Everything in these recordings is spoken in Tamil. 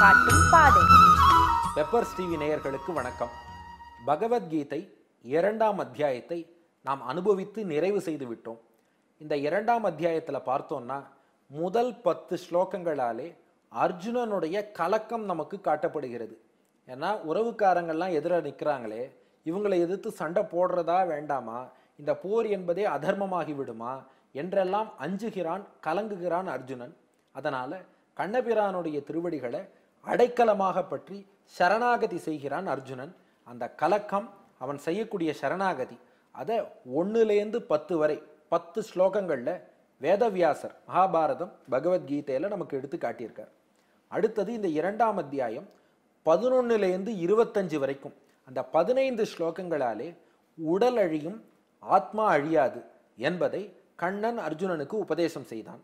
காட்டும் பாதை பெப்பர்ஸ் டிவி நேயர்களுக்கு வணக்கம் பகவத்கீதை இரண்டாம் அத்தியாயத்தை நாம் அனுபவித்து நிறைவு செய்து விட்டோம் இந்த இரண்டாம் அத்தியாயத்தில் பார்த்தோம்னா முதல் பத்து ஸ்லோகங்களாலே அர்ஜுனனுடைய கலக்கம் நமக்கு காட்டப்படுகிறது ஏன்னா உறவுக்காரங்கள்லாம் எதிராக நிற்கிறாங்களே இவங்களை எதிர்த்து சண்டை போடுறதா வேண்டாமா இந்த போர் என்பதே அதர்மமாகி விடுமா என்றெல்லாம் அஞ்சுகிறான் கலங்குகிறான் அர்ஜுனன் அதனால் கண்ணபிரானுடைய திருவடிகளை அடைக்கலமாக பற்றி சரணாகதி செய்கிறான் அர்ஜுனன் அந்த கலக்கம் அவன் செய்யக்கூடிய சரணாகதி அதை ஒன்றுலேருந்து பத்து வரை பத்து ஸ்லோகங்களில் வேதவியாசர் மகாபாரதம் பகவத்கீதையில் நமக்கு எடுத்து காட்டியிருக்கார் அடுத்தது இந்த இரண்டாம் அத்தியாயம் பதினொன்னுலேருந்து இருபத்தஞ்சு வரைக்கும் அந்த பதினைந்து ஸ்லோகங்களாலே உடல் அழியும் ஆத்மா அழியாது என்பதை கண்ணன் அர்ஜுனனுக்கு உபதேசம் செய்தான்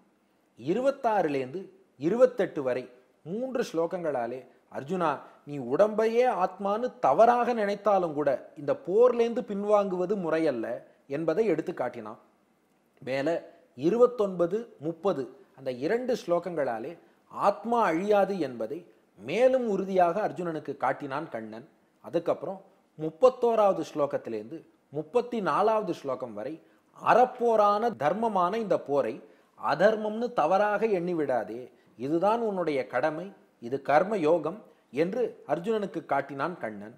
இருபத்தாறுலேருந்து இருபத்தெட்டு வரை மூன்று ஸ்லோகங்களாலே அர்ஜுனா நீ உடம்பையே ஆத்மானு தவறாக நினைத்தாலும் கூட இந்த போர்லேருந்து பின்வாங்குவது முறையல்ல என்பதை எடுத்து காட்டினான் மேலே இருபத்தொன்பது முப்பது அந்த இரண்டு ஸ்லோகங்களாலே ஆத்மா அழியாது என்பதை மேலும் உறுதியாக அர்ஜுனனுக்கு காட்டினான் கண்ணன் அதுக்கப்புறம் முப்பத்தோராவது ஸ்லோகத்திலேருந்து முப்பத்தி நாலாவது ஸ்லோகம் வரை அறப்போரான தர்மமான இந்த போரை அதர்மம்னு தவறாக எண்ணிவிடாதே இதுதான் உன்னுடைய கடமை இது கர்ம யோகம் என்று அர்ஜுனனுக்கு காட்டினான் கண்ணன்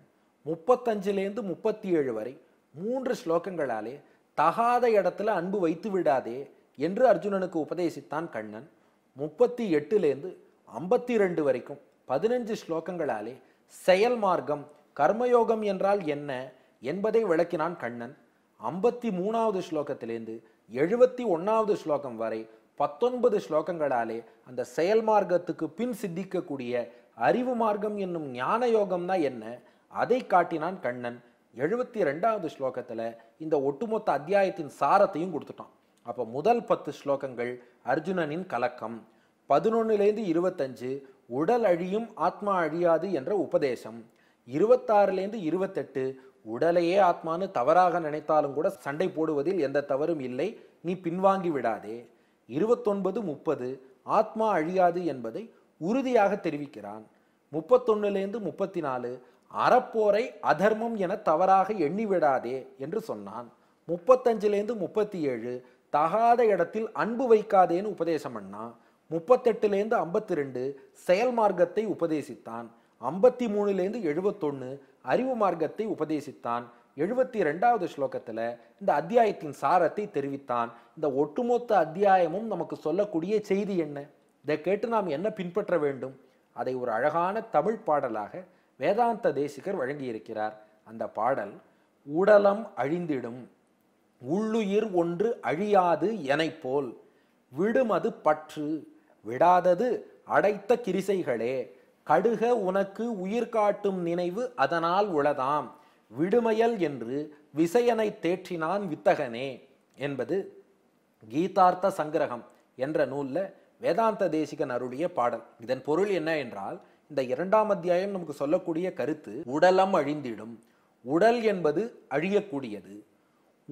முப்பத்தஞ்சிலேருந்து முப்பத்தி ஏழு வரை மூன்று ஸ்லோகங்களாலே தகாத இடத்துல அன்பு வைத்து விடாதே என்று அர்ஜுனனுக்கு உபதேசித்தான் கண்ணன் முப்பத்தி எட்டுலேருந்து ஐம்பத்தி ரெண்டு வரைக்கும் பதினஞ்சு ஸ்லோகங்களாலே செயல் மார்க்கம் கர்மயோகம் என்றால் என்ன என்பதை விளக்கினான் கண்ணன் ஐம்பத்தி மூணாவது ஸ்லோகத்திலேருந்து எழுபத்தி ஒன்றாவது ஸ்லோகம் வரை பத்தொன்பது ஸ்லோகங்களாலே அந்த செயல் மார்க்கத்துக்கு பின் சித்திக்கக்கூடிய அறிவு மார்க்கம் என்னும் ஞான யோகம்னா என்ன அதை காட்டினான் கண்ணன் எழுபத்தி ரெண்டாவது ஸ்லோகத்தில் இந்த ஒட்டுமொத்த அத்தியாயத்தின் சாரத்தையும் கொடுத்துட்டான் அப்போ முதல் பத்து ஸ்லோகங்கள் அர்ஜுனனின் கலக்கம் பதினொன்னுலேருந்து இருபத்தஞ்சு உடல் அழியும் ஆத்மா அழியாது என்ற உபதேசம் இருபத்தாறுலேருந்து இருபத்தெட்டு உடலையே ஆத்மானு தவறாக நினைத்தாலும் கூட சண்டை போடுவதில் எந்த தவறும் இல்லை நீ பின்வாங்கி விடாதே இருபத்தொன்பது முப்பது ஆத்மா அழியாது என்பதை உறுதியாக தெரிவிக்கிறான் முப்பத்தொன்னுலேருந்து முப்பத்தி நாலு அறப்போரை அதர்மம் என தவறாக எண்ணிவிடாதே என்று சொன்னான் முப்பத்தஞ்சுலேருந்து முப்பத்தி ஏழு தகாத இடத்தில் அன்பு வைக்காதேன்னு உபதேசம் பண்ணான் முப்பத்தெட்டுலேருந்து ஐம்பத்தி ரெண்டு செயல் மார்க்கத்தை உபதேசித்தான் ஐம்பத்தி மூணுலேருந்து எழுபத்தொன்று அறிவு மார்க்கத்தை உபதேசித்தான் எழுபத்தி ரெண்டாவது ஸ்லோகத்தில் இந்த அத்தியாயத்தின் சாரத்தை தெரிவித்தான் இந்த ஒட்டுமொத்த அத்தியாயமும் நமக்கு சொல்லக்கூடிய செய்தி என்ன இதை கேட்டு நாம் என்ன பின்பற்ற வேண்டும் அதை ஒரு அழகான தமிழ் பாடலாக வேதாந்த தேசிகர் வழங்கியிருக்கிறார் அந்த பாடல் உடலம் அழிந்திடும் உள்ளுயிர் ஒன்று அழியாது போல் விடுமது பற்று விடாதது அடைத்த கிரிசைகளே கடுக உனக்கு உயிர் காட்டும் நினைவு அதனால் உளதாம் விடுமையல் என்று விசயனை தேற்றினான் வித்தகனே என்பது கீதார்த்த சங்கிரகம் என்ற நூலில் வேதாந்த தேசிகன் அருளிய பாடல் இதன் பொருள் என்ன என்றால் இந்த இரண்டாம் அத்தியாயம் நமக்கு சொல்லக்கூடிய கருத்து உடலம் அழிந்திடும் உடல் என்பது அழியக்கூடியது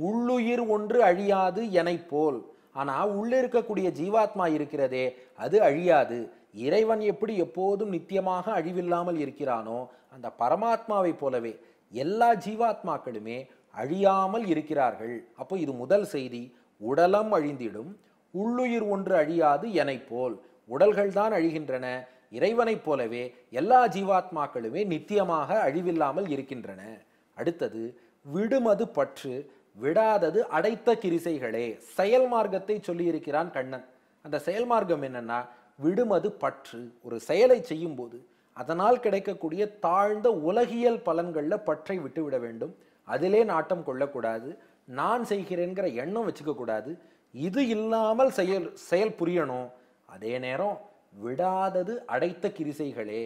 உள்ளுயிர் ஒன்று அழியாது எனை போல் ஆனால் உள்ளே இருக்கக்கூடிய ஜீவாத்மா இருக்கிறதே அது அழியாது இறைவன் எப்படி எப்போதும் நித்தியமாக அழிவில்லாமல் இருக்கிறானோ அந்த பரமாத்மாவை போலவே எல்லா ஜீவாத்மாக்களுமே அழியாமல் இருக்கிறார்கள் அப்போ இது முதல் செய்தி உடலம் அழிந்திடும் உள்ளுயிர் ஒன்று அழியாது எனை போல் உடல்கள் தான் அழிகின்றன இறைவனைப் போலவே எல்லா ஜீவாத்மாக்களுமே நித்தியமாக அழிவில்லாமல் இருக்கின்றன அடுத்தது விடுமது பற்று விடாதது அடைத்த கிரிசைகளே செயல் மார்க்கத்தை சொல்லியிருக்கிறான் கண்ணன் அந்த செயல் மார்க்கம் என்னன்னா விடுமது பற்று ஒரு செயலை செய்யும்போது அதனால் கிடைக்கக்கூடிய தாழ்ந்த உலகியல் பலன்களில் பற்றை விட்டுவிட வேண்டும் அதிலே நாட்டம் கொள்ளக்கூடாது நான் செய்கிறேங்கிற எண்ணம் வச்சுக்கக்கூடாது இது இல்லாமல் செயல் செயல் புரியணும் அதே நேரம் விடாதது அடைத்த கிரிசைகளே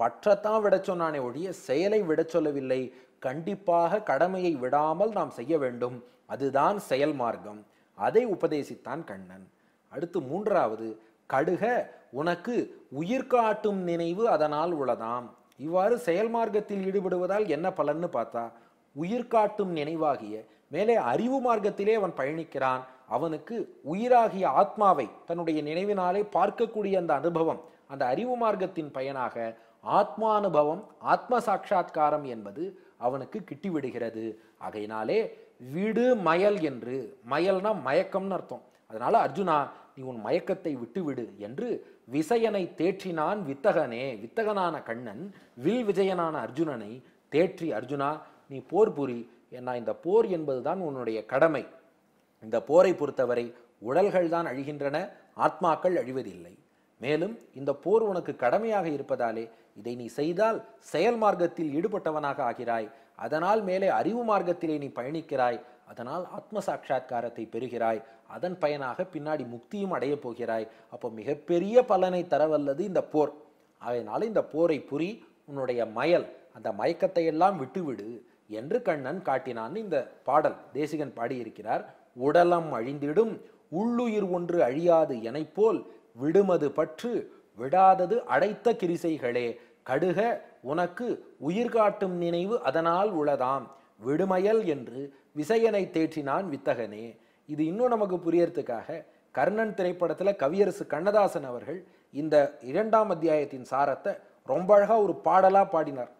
பற்றத்தான் விட சொன்னானே ஒழிய செயலை விட சொல்லவில்லை கண்டிப்பாக கடமையை விடாமல் நாம் செய்ய வேண்டும் அதுதான் செயல் மார்க்கம் அதை உபதேசித்தான் கண்ணன் அடுத்து மூன்றாவது கடுக உனக்கு உயிர் காட்டும் நினைவு அதனால் உளதாம் இவ்வாறு செயல் மார்க்கத்தில் ஈடுபடுவதால் என்ன பலன்னு பார்த்தா உயிர் காட்டும் நினைவாகிய மேலே அறிவு மார்க்கத்திலே அவன் பயணிக்கிறான் அவனுக்கு உயிராகிய ஆத்மாவை தன்னுடைய நினைவினாலே பார்க்கக்கூடிய அந்த அனுபவம் அந்த அறிவு மார்க்கத்தின் பயனாக ஆத்மானுபவம் ஆத்ம சாட்சா்காரம் என்பது அவனுக்கு கிட்டிவிடுகிறது ஆகையினாலே விடு மயல் என்று மயல்னா மயக்கம்னு அர்த்தம் அதனால அர்ஜுனா நீ உன் மயக்கத்தை விட்டுவிடு என்று விசயனை தேற்றினான் வித்தகனே வித்தகனான கண்ணன் வில் விஜயனான அர்ஜுனனை தேற்றி அர்ஜுனா நீ போர் புரி என்ன இந்த போர் என்பதுதான் உன்னுடைய கடமை இந்த போரை பொறுத்தவரை உடல்கள் தான் அழிகின்றன ஆத்மாக்கள் அழிவதில்லை மேலும் இந்த போர் உனக்கு கடமையாக இருப்பதாலே இதை நீ செய்தால் செயல் மார்க்கத்தில் ஈடுபட்டவனாக ஆகிறாய் அதனால் மேலே அறிவு மார்க்கத்திலே நீ பயணிக்கிறாய் அதனால் ஆத்ம சாட்சா்காரத்தை பெறுகிறாய் அதன் பயனாக பின்னாடி முக்தியும் அடையப் போகிறாய் அப்போ மிகப்பெரிய பலனை தரவல்லது இந்த போர் அதனால் இந்த போரை புரி உன்னுடைய மயல் அந்த மயக்கத்தை எல்லாம் விட்டுவிடு என்று கண்ணன் காட்டினான் இந்த பாடல் தேசிகன் பாடியிருக்கிறார் உடலம் அழிந்திடும் உள்ளுயிர் ஒன்று அழியாது போல் விடுமது பற்று விடாதது அடைத்த கிரிசைகளே கடுக உனக்கு உயிர் காட்டும் நினைவு அதனால் உளதாம் விடுமயல் என்று விசையனை தேற்றினான் வித்தகனே இது இன்னும் நமக்கு புரியறதுக்காக கர்ணன் திரைப்படத்தில் கவியரசு கண்ணதாசன் அவர்கள் இந்த இரண்டாம் அத்தியாயத்தின் சாரத்தை ரொம்ப அழகாக ஒரு பாடலாக பாடினார்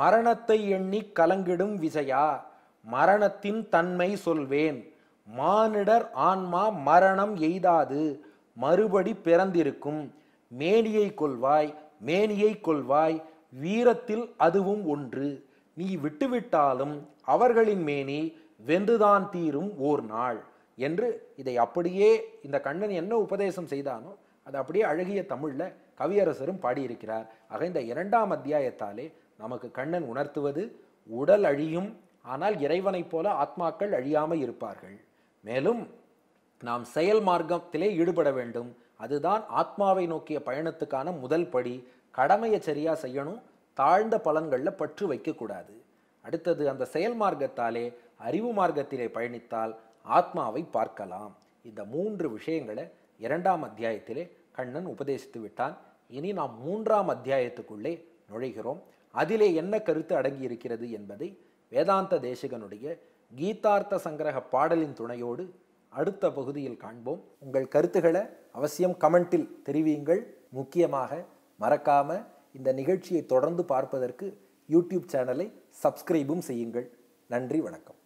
மரணத்தை எண்ணி கலங்கிடும் விசையா மரணத்தின் தன்மை சொல்வேன் மானிடர் ஆன்மா மரணம் எய்தாது மறுபடி பிறந்திருக்கும் மேனியை கொள்வாய் மேனியை கொள்வாய் வீரத்தில் அதுவும் ஒன்று நீ விட்டுவிட்டாலும் அவர்களின் மேனி வென்றுதான் தீரும் ஓர் நாள் என்று இதை அப்படியே இந்த கண்ணன் என்ன உபதேசம் செய்தானோ அது அப்படியே அழகிய தமிழில் கவியரசரும் பாடியிருக்கிறார் ஆக இந்த இரண்டாம் அத்தியாயத்தாலே நமக்கு கண்ணன் உணர்த்துவது உடல் அழியும் ஆனால் இறைவனைப் போல ஆத்மாக்கள் அழியாமல் இருப்பார்கள் மேலும் நாம் செயல் மார்க்கத்திலே ஈடுபட வேண்டும் அதுதான் ஆத்மாவை நோக்கிய பயணத்துக்கான முதல் படி கடமையை சரியாக செய்யணும் தாழ்ந்த பலன்களில் பற்று வைக்கக்கூடாது அடுத்தது அந்த செயல் மார்க்கத்தாலே அறிவு மார்க்கத்திலே பயணித்தால் ஆத்மாவை பார்க்கலாம் இந்த மூன்று விஷயங்களை இரண்டாம் அத்தியாயத்திலே கண்ணன் உபதேசித்து விட்டான் இனி நாம் மூன்றாம் அத்தியாயத்துக்குள்ளே நுழைகிறோம் அதிலே என்ன கருத்து அடங்கியிருக்கிறது என்பதை வேதாந்த தேசகனுடைய கீதார்த்த சங்கிரக பாடலின் துணையோடு அடுத்த பகுதியில் காண்போம் உங்கள் கருத்துக்களை அவசியம் கமெண்ட்டில் தெரிவியுங்கள் முக்கியமாக மறக்காமல் இந்த நிகழ்ச்சியை தொடர்ந்து பார்ப்பதற்கு யூடியூப் சேனலை சப்ஸ்கிரைபும் செய்யுங்கள் நன்றி வணக்கம்